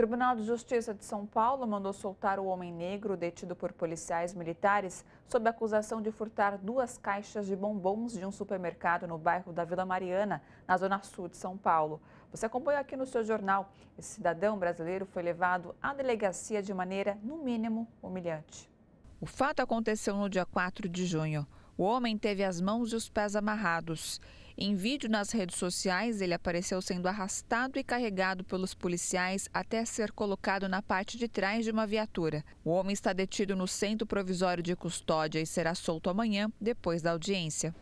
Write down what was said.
Tribunal de Justiça de São Paulo mandou soltar o homem negro detido por policiais militares sob acusação de furtar duas caixas de bombons de um supermercado no bairro da Vila Mariana, na zona sul de São Paulo. Você acompanha aqui no seu jornal. Esse cidadão brasileiro foi levado à delegacia de maneira, no mínimo, humilhante. O fato aconteceu no dia 4 de junho. O homem teve as mãos e os pés amarrados. Em vídeo nas redes sociais, ele apareceu sendo arrastado e carregado pelos policiais até ser colocado na parte de trás de uma viatura. O homem está detido no centro provisório de custódia e será solto amanhã, depois da audiência.